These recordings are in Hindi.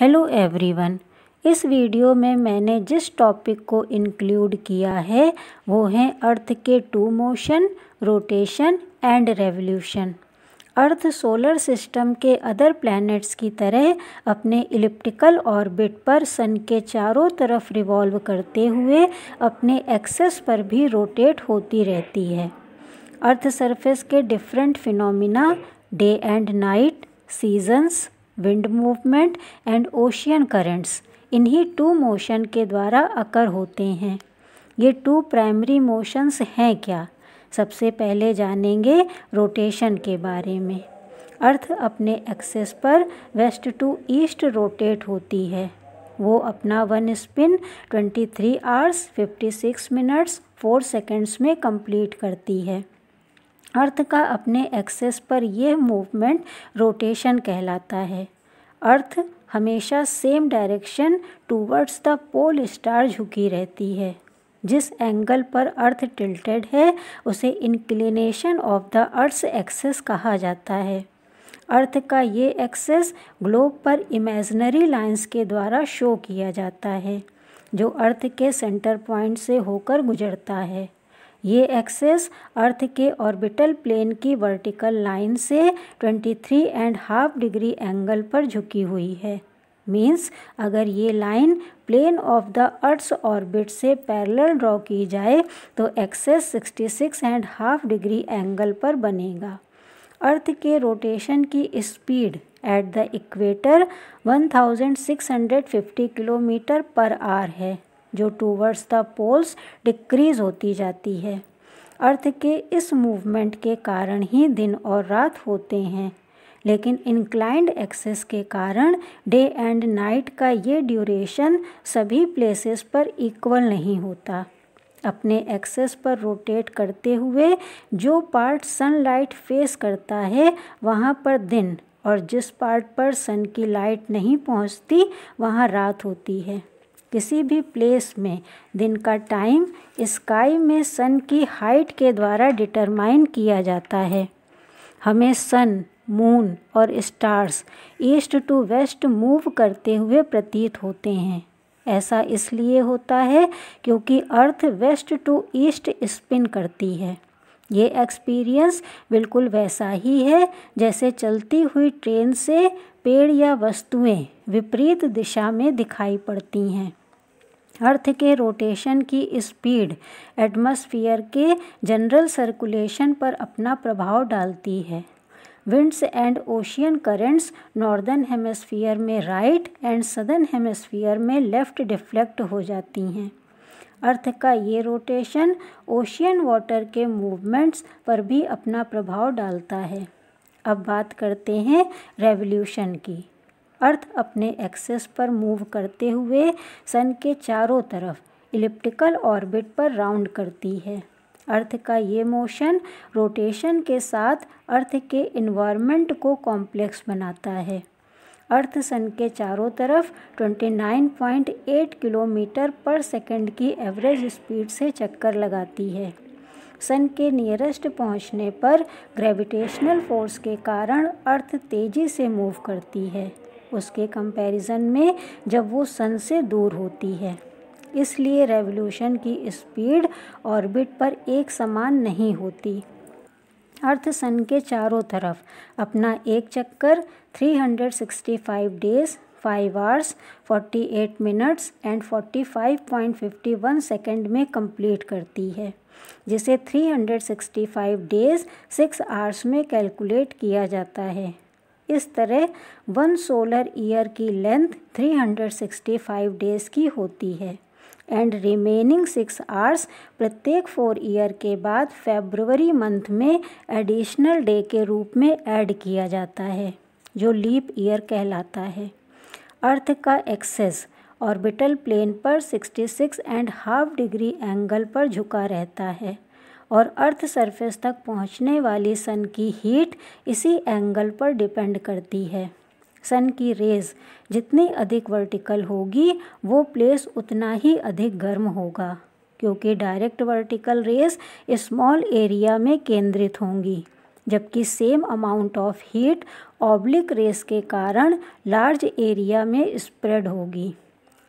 हेलो एवरीवन इस वीडियो में मैंने जिस टॉपिक को इंक्लूड किया है वो है अर्थ के two motion rotation and revolution earth solar system के अदर प्लैनेट्स की तरह अपने इलिप्टिकल ऑर्बिट पर सन के चारों तरफ रिवॉल्व करते हुए अपने एक्सेस पर भी रोटेट होती रहती है अर्थ सरफेस के different phenomena day and night seasons wind movement and ocean currents इन्हीं टू मोशन के द्वारा अकर होते हैं ये टू प्राइमरी मोशंस हैं क्या सबसे पहले जानेंगे रोटेशन के बारे में अर्थ अपने एक्सेस पर वेस्ट टू ईस्ट रोटेट होती है वो अपना one spin 23 hours 56 minutes 4 seconds में कंप्लीट करती है अर्थ का अपने एक्सेस पर यह मूवमेंट रोटेशन कहलाता है अर्थ हमेशा same direction towards the pole star झुकी रहती है जिस एंगल पर अर्थ टिल्टेड है उसे inclination of the earth's axis कहा जाता है अर्थ का ये एक्सेस ग्लोब पर इमेजनरी लाइंस के द्वारा शो किया जाता है जो अर्थ के सेंटर पॉइंट से होकर गुजरता है ये एक्सेस अर्थ के ऑर्बिटल प्लेन की वर्टिकल लाइन से 23 एंड हाफ डिग्री एंगल पर झुकी हुई है मीन्स अगर ये line plane of the earth's orbit से पैरेलल ड्रॉ की जाए तो axis 66 and half degree angle पर बनेगा अर्थ के रोटेशन की speed at the equator 1650 kilometre per hour है जो टूवर्ड्स द पोल्स डिक्रीज होती जाती है अर्थ के इस मूवमेंट के कारण ही दिन और रात होते हैं लेकिन इंक्लाइंड एक्सेस के कारण डे एंड नाइट का ये ड्यूरेशन सभी प्लेसेस पर इक्वल नहीं होता अपने एक्सेस पर रोटेट करते हुए जो पार्ट सनलाइट फेस करता है वहाँ पर दिन और जिस पार्ट पर सन की लाइट नहीं पहुँचती वहाँ रात होती है किसी भी प्लेस में दिन का टाइम स्काई में सन की हाइट के द्वारा डिटरमाइन किया जाता है हमें सन मून और stars east to west move करते हुए प्रतीत होते हैं ऐसा इसलिए होता है क्योंकि earth west to east spin करती है ये एक्सपीरियंस बिल्कुल वैसा ही है जैसे चलती हुई ट्रेन से पेड़ या वस्तुएं विपरीत दिशा में दिखाई पड़ती हैं अर्थ के रोटेशन की स्पीड एटमॉस्फेयर के जनरल सर्कुलेशन पर अपना प्रभाव डालती है winds and ocean currents northern hemisphere में राइट एंड सदर्न हेमस्फीयर में लेफ़्ट डिफ्लेक्ट हो जाती हैं अर्थ का ये रोटेशन ओशियन वाटर के मूवमेंट्स पर भी अपना प्रभाव डालता है अब बात करते हैं रेवोल्यूशन की अर्थ अपने एक्सेस पर मूव करते हुए सन के चारों तरफ इलिप्टिकल ऑर्बिट पर राउंड करती है अर्थ का ये मोशन रोटेशन के साथ अर्थ के इन्वायरमेंट को कॉम्प्लेक्स बनाता है अर्थ सन के चारों तरफ 29.8 किलोमीटर पर सेकंड की एवरेज स्पीड से चक्कर लगाती है सन के नियरेस्ट पहुंचने पर ग्रेविटेशनल फोर्स के कारण अर्थ तेज़ी से मूव करती है उसके कंपैरिजन में जब वो सन से दूर होती है इसलिए रेवोल्यूशन की स्पीड ऑर्बिट पर एक समान नहीं होती अर्थ सन के चारों तरफ अपना एक चक्कर 365 days 5 hours 48 minutes and 45.51 second में कंप्लीट करती है जिसे 365 डेज 6 आवर्स में कैलकुलेट किया जाता है इस तरह वन सोलर ईयर की लेंथ 365 डेज की होती है एंड रिमेनिंग सिक्स आवर्स प्रत्येक फोर ईयर के बाद फेब्रवरी मंथ में एडिशनल डे के रूप में ऐड किया जाता है जो लीप ईयर कहलाता है अर्थ का एक्सेस ऑर्बिटल प्लेन पर 66 एंड हाफ डिग्री एंगल पर झुका रहता है और अर्थ सरफेस तक पहुंचने वाली सन की हीट इसी एंगल पर डिपेंड करती है सन की रेज जितनी अधिक वर्टिकल होगी वो प्लेस उतना ही अधिक गर्म होगा क्योंकि direct vertical rays small area में केंद्रित होंगी जबकि same amount of heat oblique rays के कारण लार्ज एरिया में स्प्रेड होगी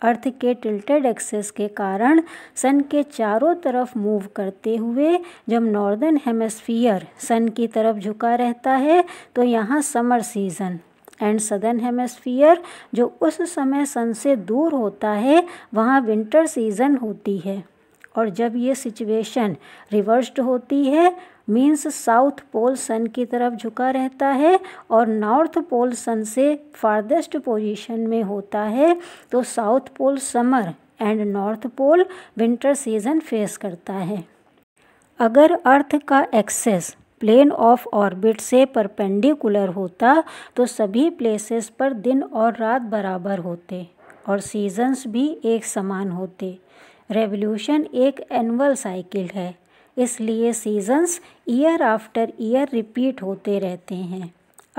अर्थ के टिल्टेड एक्सेस के कारण सन के चारों तरफ मूव करते हुए जब नॉर्दर्न हेमस्फीयर सन की तरफ झुका रहता है तो यहाँ summer season and southern hemisphere जो उस समय सन से दूर होता है वहाँ विंटर सीजन होती है और जब ये सिचुएशन रिवर्स्ड होती है मीन्स साउथ पोल सन की तरफ झुका रहता है और नॉर्थ पोल सन से फार्देस्ट पोजीशन में होता है तो south pole summer and north pole winter season face करता है अगर अर्थ का एक्सेस प्लेन ऑफ ऑर्बिट से परपेंडिकुलर होता तो सभी प्लेसेस पर दिन और रात बराबर होते और सीजन्स भी एक समान होते रेवोल्यूशन एक एनुअल साइकिल है इसलिए seasons year after year repeat होते रहते हैं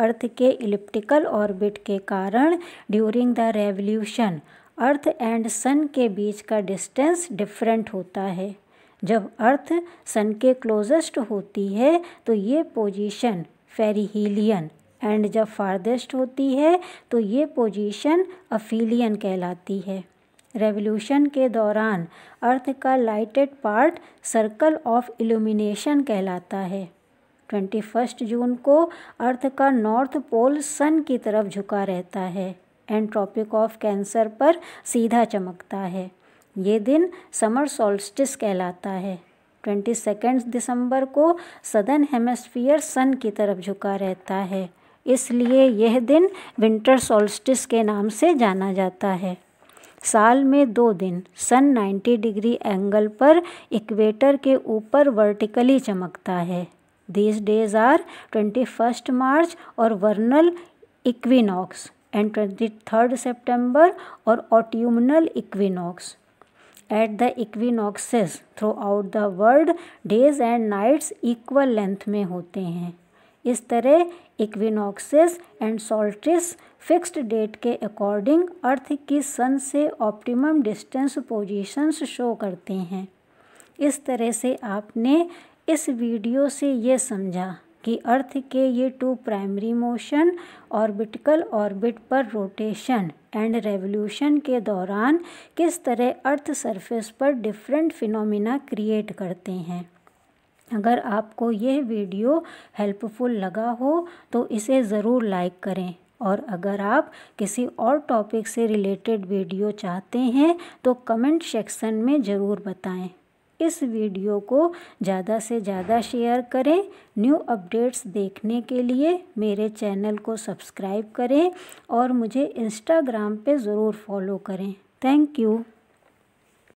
अर्थ के इलिप्टिकल ऑर्बिट के कारण during the revolution earth and sun के बीच का डिस्टेंस डिफरेंट होता है जब अर्थ सन के क्लोजेस्ट होती है तो ये पोजीशन फेरीहीलियन एंड जब फारदेस्ट होती है तो ये पोजीशन अफीलियन कहलाती है रेवोल्यूशन के दौरान अर्थ का lighted part circle of illumination कहलाता है ट्वेंटी फर्स्ट जून को अर्थ का नॉर्थ पोल सन की तरफ झुका रहता है एंड ट्रॉपिक ऑफ कैंसर पर सीधा चमकता है ये दिन समर सोल्स्टिस कहलाता है ट्वेंटी सेकेंड दिसंबर को सदर्न हेमस्फीयर सन की तरफ झुका रहता है इसलिए यह दिन विंटर सोल्स्टिस के नाम से जाना जाता है साल में दो दिन सन 90 डिग्री एंगल पर इक्वेटर के ऊपर वर्टिकली चमकता है these days are twenty first March और vernal equinox and twenty third September और autumnal equinox at the equinoxes throughout the world days and nights equal length में होते हैं इस तरह equinoxes and solstices fixed date के अकॉर्डिंग अर्थ की सन से ऑप्टिमम डिस्टेंस पोजीशंस शो करते हैं इस तरह से आपने इस वीडियो से ये समझा कि अर्थ के ये two primary motion orbital orbit पर रोटेशन एंड रेवोल्यूशन के दौरान किस तरह अर्थ सरफेस पर डिफरेंट फिनोमिना क्रिएट करते हैं अगर आपको यह वीडियो हेल्पफुल लगा हो तो इसे ज़रूर लाइक करें और अगर आप किसी और टॉपिक से रिलेटेड वीडियो चाहते हैं तो कमेंट सेक्शन में ज़रूर बताएं इस वीडियो को ज़्यादा से ज़्यादा शेयर करें न्यू अपडेट्स देखने के लिए मेरे चैनल को सब्सक्राइब करें और मुझे इंस्टाग्राम पे ज़रूर फॉलो करें थैंक यू